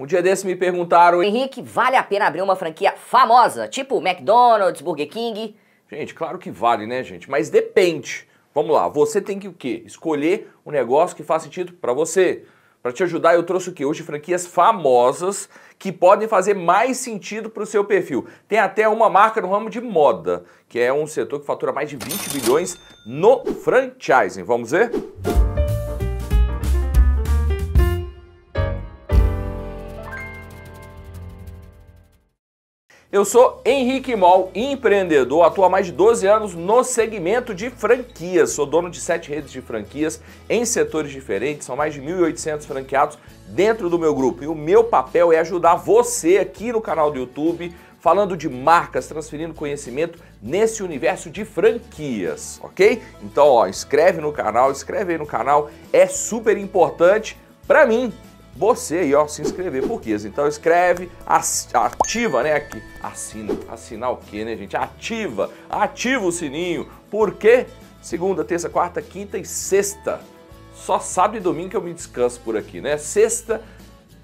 Um dia desse me perguntaram... Henrique, vale a pena abrir uma franquia famosa, tipo McDonald's, Burger King? Gente, claro que vale, né, gente? Mas depende. Vamos lá, você tem que o quê? Escolher um negócio que faz sentido para você. Para te ajudar, eu trouxe o quê? Hoje franquias famosas que podem fazer mais sentido para o seu perfil. Tem até uma marca no ramo de moda, que é um setor que fatura mais de 20 bilhões no franchising. Vamos ver? Música Eu sou Henrique Mol, empreendedor, atuo há mais de 12 anos no segmento de franquias. Sou dono de sete redes de franquias em setores diferentes, são mais de 1.800 franqueados dentro do meu grupo. E o meu papel é ajudar você aqui no canal do YouTube, falando de marcas, transferindo conhecimento nesse universo de franquias, ok? Então, ó, inscreve no canal, inscreve aí no canal, é super importante para mim você aí, ó, se inscrever por quê? Então escreve, ativa, né, aqui, assina, assinar o quê, né, gente? Ativa, ativa o sininho, Por quê? segunda, terça, quarta, quinta e sexta, só sábado e domingo que eu me descanso por aqui, né? Sexta,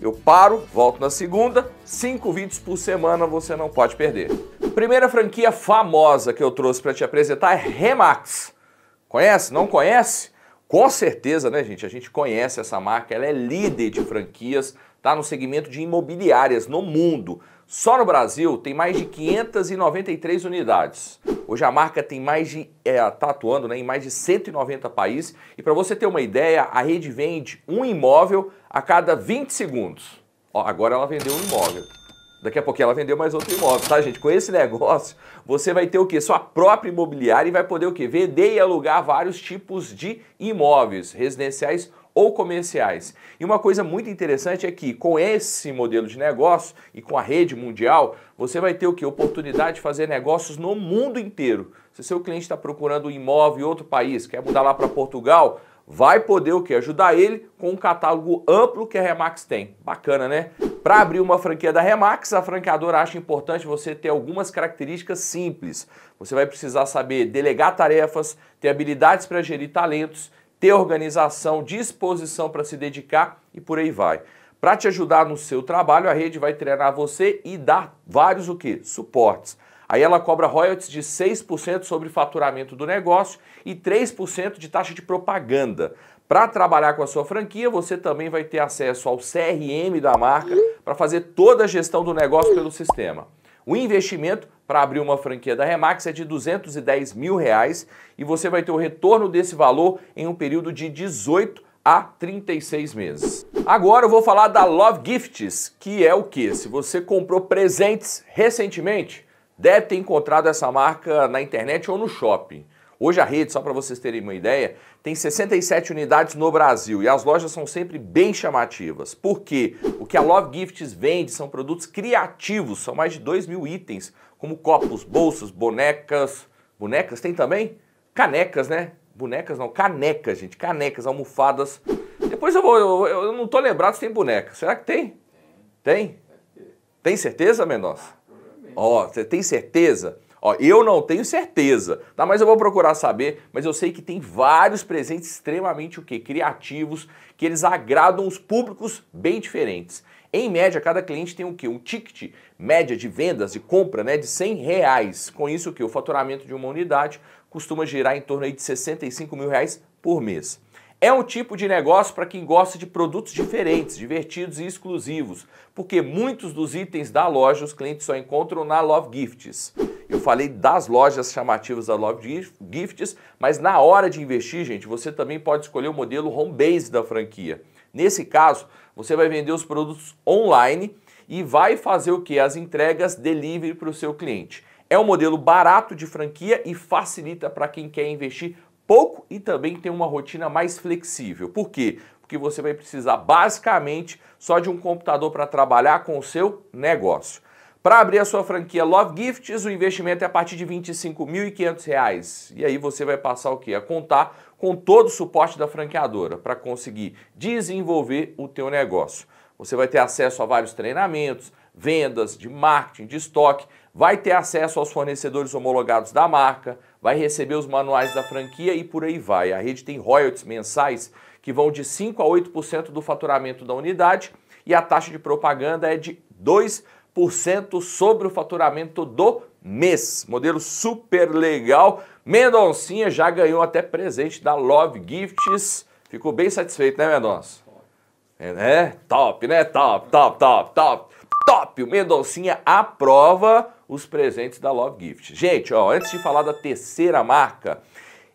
eu paro, volto na segunda, cinco vídeos por semana você não pode perder. Primeira franquia famosa que eu trouxe para te apresentar é Remax. Conhece? Não conhece? Com certeza, né, gente? A gente conhece essa marca, ela é líder de franquias, tá no segmento de imobiliárias no mundo. Só no Brasil tem mais de 593 unidades. Hoje a marca tem mais de é, tá atuando né, em mais de 190 países e para você ter uma ideia, a rede vende um imóvel a cada 20 segundos. Ó, agora ela vendeu um imóvel. Daqui a pouco ela vendeu mais outro imóvel, tá, gente? Com esse negócio, você vai ter o quê? Sua própria imobiliária e vai poder o quê? Vender e alugar vários tipos de imóveis, residenciais ou comerciais. E uma coisa muito interessante é que com esse modelo de negócio e com a rede mundial, você vai ter o que? Oportunidade de fazer negócios no mundo inteiro. Se seu cliente está procurando um imóvel em outro país, quer mudar lá para Portugal, vai poder o que? Ajudar ele com um catálogo amplo que a Remax tem. Bacana, né? Para abrir uma franquia da Remax, a franqueadora acha importante você ter algumas características simples. Você vai precisar saber delegar tarefas, ter habilidades para gerir talentos, ter organização, disposição para se dedicar e por aí vai. Para te ajudar no seu trabalho, a rede vai treinar você e dar vários o quê? Suportes. Aí ela cobra royalties de 6% sobre o faturamento do negócio e 3% de taxa de propaganda. Para trabalhar com a sua franquia, você também vai ter acesso ao CRM da marca para fazer toda a gestão do negócio pelo sistema. O investimento para abrir uma franquia da Remax é de 210 mil reais e você vai ter o retorno desse valor em um período de 18 a 36 meses. Agora eu vou falar da Love Gifts, que é o que? Se você comprou presentes recentemente, deve ter encontrado essa marca na internet ou no shopping. Hoje a rede, só para vocês terem uma ideia, tem 67 unidades no Brasil e as lojas são sempre bem chamativas. Por quê? O que a Love Gifts vende são produtos criativos, são mais de 2 mil itens, como copos, bolsos, bonecas. Bonecas tem também? Canecas, né? Bonecas não, canecas, gente. Canecas, almofadas. Depois eu vou. Eu, eu não tô lembrado se tem boneca. Será que tem? Tem? Tem certeza, Mendonça? Ah, Ó, oh, você tem certeza? Ó, eu não tenho certeza, tá? Mas eu vou procurar saber, mas eu sei que tem vários presentes extremamente o quê? Criativos, que eles agradam os públicos bem diferentes. Em média, cada cliente tem o quê? Um ticket média de vendas e compra né, de 100 reais. Com isso, o que? O faturamento de uma unidade costuma girar em torno aí de 65 mil reais por mês. É um tipo de negócio para quem gosta de produtos diferentes, divertidos e exclusivos, porque muitos dos itens da loja os clientes só encontram na Love Gifts. Eu falei das lojas chamativas da Love Gifts, mas na hora de investir, gente, você também pode escolher o modelo home base da franquia. Nesse caso, você vai vender os produtos online e vai fazer o que? As entregas delivery para o seu cliente. É um modelo barato de franquia e facilita para quem quer investir pouco e também tem uma rotina mais flexível. Por quê? Porque você vai precisar basicamente só de um computador para trabalhar com o seu negócio. Para abrir a sua franquia Love Gifts, o investimento é a partir de R$ 25.500. E aí você vai passar o quê? A contar com todo o suporte da franqueadora para conseguir desenvolver o teu negócio. Você vai ter acesso a vários treinamentos, vendas, de marketing, de estoque, vai ter acesso aos fornecedores homologados da marca, vai receber os manuais da franquia e por aí vai. A rede tem royalties mensais que vão de 5 a 8% do faturamento da unidade e a taxa de propaganda é de 2 10% sobre o faturamento do mês. Modelo super legal. Mendoncinha já ganhou até presente da Love Gifts. Ficou bem satisfeito, né, Mendonça? É, né? Top, né? Top, top, top, top. Top! O Mendoncinha aprova os presentes da Love Gift. Gente, ó, antes de falar da terceira marca,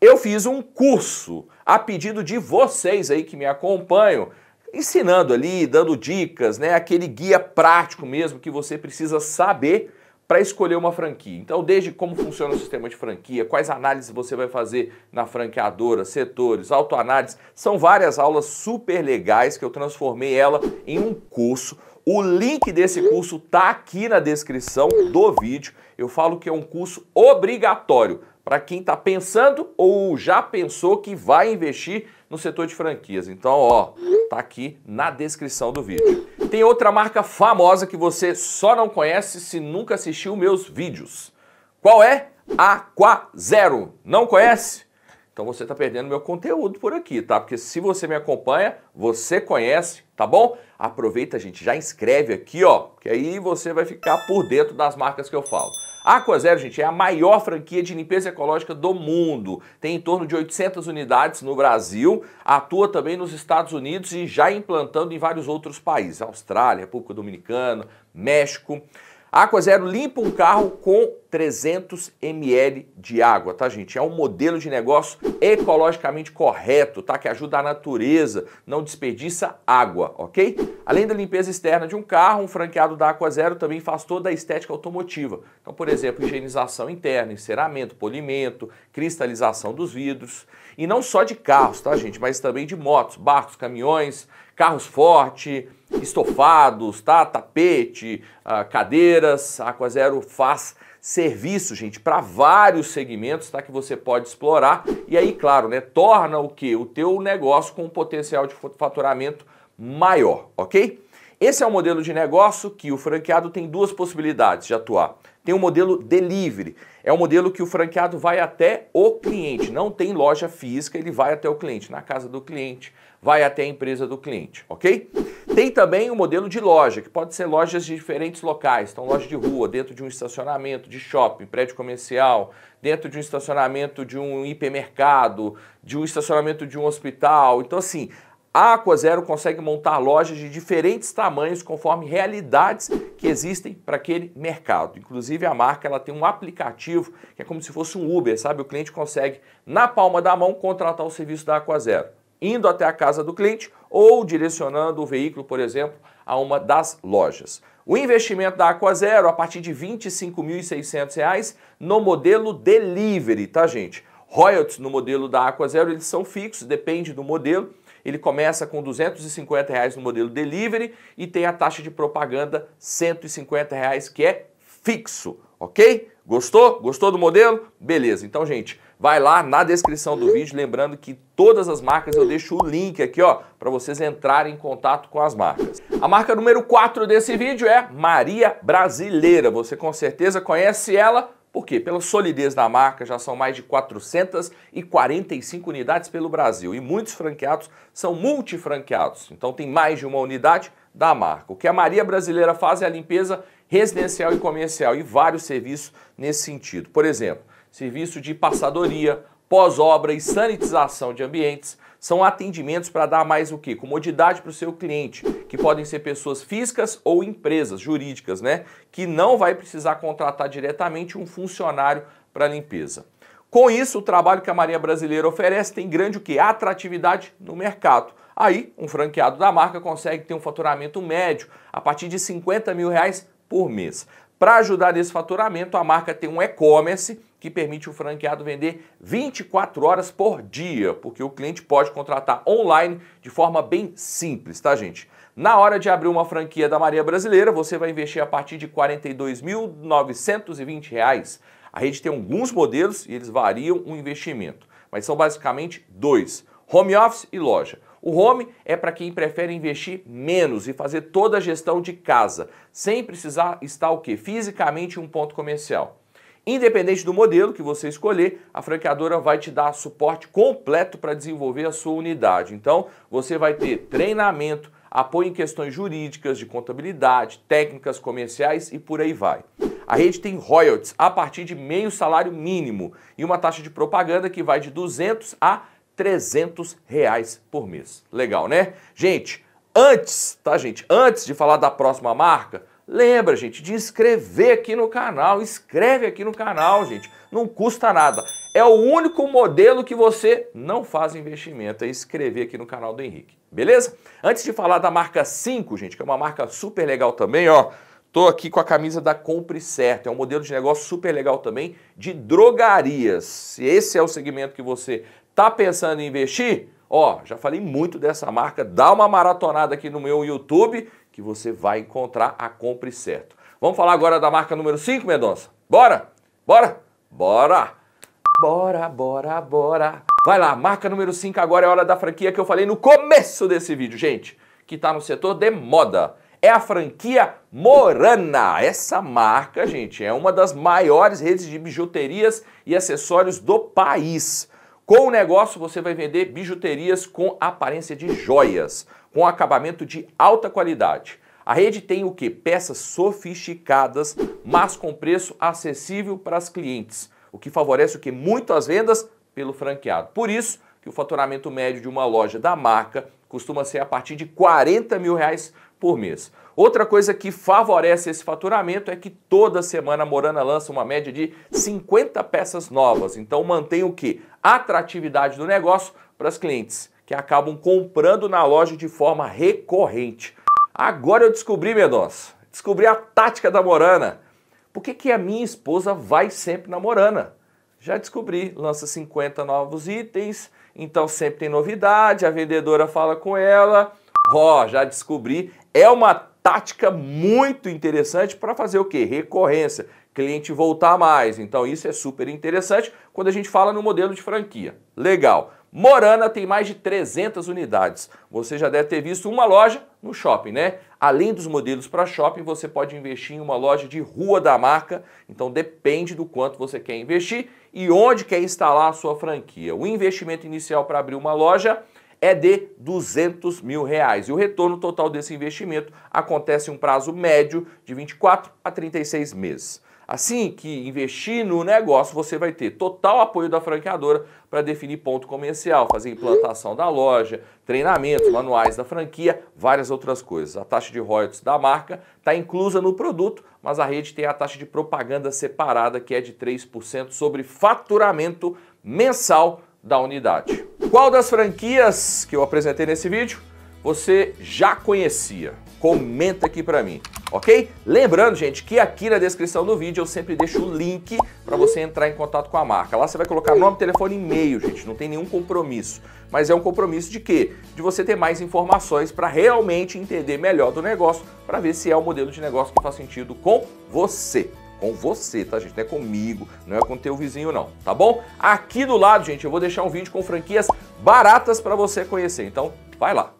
eu fiz um curso a pedido de vocês aí que me acompanham ensinando ali, dando dicas, né? Aquele guia prático mesmo que você precisa saber para escolher uma franquia. Então, desde como funciona o sistema de franquia, quais análises você vai fazer na franqueadora, setores, autoanálise, são várias aulas super legais que eu transformei ela em um curso. O link desse curso tá aqui na descrição do vídeo. Eu falo que é um curso obrigatório para quem está pensando ou já pensou que vai investir no setor de franquias. Então, ó, tá aqui na descrição do vídeo. Tem outra marca famosa que você só não conhece se nunca assistiu meus vídeos. Qual é? Zero. Não conhece? Então você está perdendo meu conteúdo por aqui, tá? Porque se você me acompanha, você conhece, tá bom? Aproveita, gente, já inscreve aqui, ó, que aí você vai ficar por dentro das marcas que eu falo. Aquazero, gente, é a maior franquia de limpeza ecológica do mundo. Tem em torno de 800 unidades no Brasil, atua também nos Estados Unidos e já implantando em vários outros países, Austrália, República Dominicana, México. Aqua Zero limpa um carro com 300 ml de água, tá gente? É um modelo de negócio ecologicamente correto, tá? Que ajuda a natureza, não desperdiça água, ok? Além da limpeza externa de um carro, um franqueado da Aqua Zero também faz toda a estética automotiva. Então, por exemplo, higienização interna, enceramento, polimento, cristalização dos vidros. E não só de carros, tá gente? Mas também de motos, barcos, caminhões, carros forte, estofados, tá? tapete, ah, cadeiras. A Aquazero faz serviço, gente, para vários segmentos, tá? Que você pode explorar e aí, claro, né? Torna o que o teu negócio com um potencial de faturamento maior, ok? Esse é um modelo de negócio que o franqueado tem duas possibilidades de atuar. Tem o um modelo delivery, é o um modelo que o franqueado vai até o cliente, não tem loja física, ele vai até o cliente, na casa do cliente, vai até a empresa do cliente, ok? Tem também o um modelo de loja, que pode ser lojas de diferentes locais. Então, loja de rua, dentro de um estacionamento, de shopping, prédio comercial, dentro de um estacionamento de um hipermercado, de um estacionamento de um hospital. Então, assim, a Aquazero consegue montar lojas de diferentes tamanhos conforme realidades que existem para aquele mercado. Inclusive a marca ela tem um aplicativo que é como se fosse um Uber, sabe? O cliente consegue na palma da mão contratar o serviço da Aquazero indo até a casa do cliente ou direcionando o veículo, por exemplo, a uma das lojas. O investimento da Aquazero a partir de R$ 25.600 no modelo Delivery, tá gente? Royalties no modelo da Aquazero, eles são fixos, depende do modelo. Ele começa com R$ reais no modelo Delivery e tem a taxa de propaganda R$ reais, que é fixo, ok? Gostou? Gostou do modelo? Beleza. Então, gente, Vai lá na descrição do vídeo, lembrando que todas as marcas eu deixo o link aqui, ó, para vocês entrarem em contato com as marcas. A marca número 4 desse vídeo é Maria Brasileira. Você com certeza conhece ela por quê? Pela solidez da marca, já são mais de 445 unidades pelo Brasil e muitos franqueados são multifranqueados, então tem mais de uma unidade da marca. O que a Maria Brasileira faz é a limpeza residencial e comercial e vários serviços nesse sentido. Por exemplo, serviço de passadoria, pós-obra e sanitização de ambientes são atendimentos para dar mais o que? Comodidade para o seu cliente, que podem ser pessoas físicas ou empresas jurídicas, né? Que não vai precisar contratar diretamente um funcionário para limpeza. Com isso, o trabalho que a Marinha Brasileira oferece tem grande o que? Atratividade no mercado. Aí, um franqueado da marca consegue ter um faturamento médio a partir de 50 mil reais por mês. Para ajudar nesse faturamento, a marca tem um e-commerce que permite o franqueado vender 24 horas por dia, porque o cliente pode contratar online de forma bem simples, tá, gente? Na hora de abrir uma franquia da Maria Brasileira, você vai investir a partir de R$ 42.920. A rede tem alguns modelos e eles variam o investimento, mas são basicamente dois: home office e loja. O home é para quem prefere investir menos e fazer toda a gestão de casa, sem precisar estar o que, Fisicamente em um ponto comercial. Independente do modelo que você escolher, a franqueadora vai te dar suporte completo para desenvolver a sua unidade. Então, você vai ter treinamento, apoio em questões jurídicas, de contabilidade, técnicas comerciais e por aí vai. A rede tem royalties a partir de meio salário mínimo e uma taxa de propaganda que vai de 200 a 300 reais por mês. Legal, né? Gente, antes, tá gente? Antes de falar da próxima marca, Lembra, gente, de inscrever aqui no canal. Inscreve aqui no canal, gente. Não custa nada. É o único modelo que você não faz investimento, é inscrever aqui no canal do Henrique. Beleza? Antes de falar da marca 5, gente, que é uma marca super legal também, ó. Tô aqui com a camisa da Compre Certo. É um modelo de negócio super legal também de drogarias. Se esse é o segmento que você tá pensando em investir, ó, já falei muito dessa marca. Dá uma maratonada aqui no meu YouTube que você vai encontrar a compre certo. Vamos falar agora da marca número 5, Mendonça? Bora! Bora! Bora! Bora, bora, bora! Vai lá, marca número 5 agora é hora da franquia que eu falei no começo desse vídeo, gente, que está no setor de moda. É a franquia Morana. Essa marca, gente, é uma das maiores redes de bijuterias e acessórios do país. Com o negócio, você vai vender bijuterias com aparência de joias, com acabamento de alta qualidade. A rede tem o que? Peças sofisticadas, mas com preço acessível para as clientes, o que favorece o que? Muito as vendas pelo franqueado. Por isso que o faturamento médio de uma loja da marca costuma ser a partir de 40 mil reais por mês. Outra coisa que favorece esse faturamento é que toda semana a Morana lança uma média de 50 peças novas. Então mantém o que? atratividade do negócio para as clientes que acabam comprando na loja de forma recorrente. Agora eu descobri, Mendonça, descobri a tática da Morana. Por que, que a minha esposa vai sempre na Morana? Já descobri, lança 50 novos itens, então sempre tem novidade, a vendedora fala com ela. Ó, oh, já descobri, é uma tática muito interessante para fazer o quê? Recorrência cliente voltar mais. Então isso é super interessante quando a gente fala no modelo de franquia. Legal. Morana tem mais de 300 unidades. Você já deve ter visto uma loja no shopping, né? Além dos modelos para shopping, você pode investir em uma loja de rua da marca. Então depende do quanto você quer investir e onde quer instalar a sua franquia. O investimento inicial para abrir uma loja é de 200 mil reais. E o retorno total desse investimento acontece em um prazo médio de 24 a 36 meses. Assim que investir no negócio, você vai ter total apoio da franqueadora para definir ponto comercial, fazer implantação da loja, treinamentos, manuais da franquia, várias outras coisas. A taxa de royalties da marca está inclusa no produto, mas a rede tem a taxa de propaganda separada, que é de 3% sobre faturamento mensal da unidade. Qual das franquias que eu apresentei nesse vídeo você já conhecia? Comenta aqui para mim ok? Lembrando, gente, que aqui na descrição do vídeo eu sempre deixo o link para você entrar em contato com a marca. Lá você vai colocar nome, telefone e e-mail, gente, não tem nenhum compromisso. Mas é um compromisso de quê? De você ter mais informações para realmente entender melhor do negócio, para ver se é o modelo de negócio que faz sentido com você com você, tá, gente? Não é comigo, não é com o teu vizinho, não, tá bom? Aqui do lado, gente, eu vou deixar um vídeo com franquias baratas para você conhecer. Então, vai lá.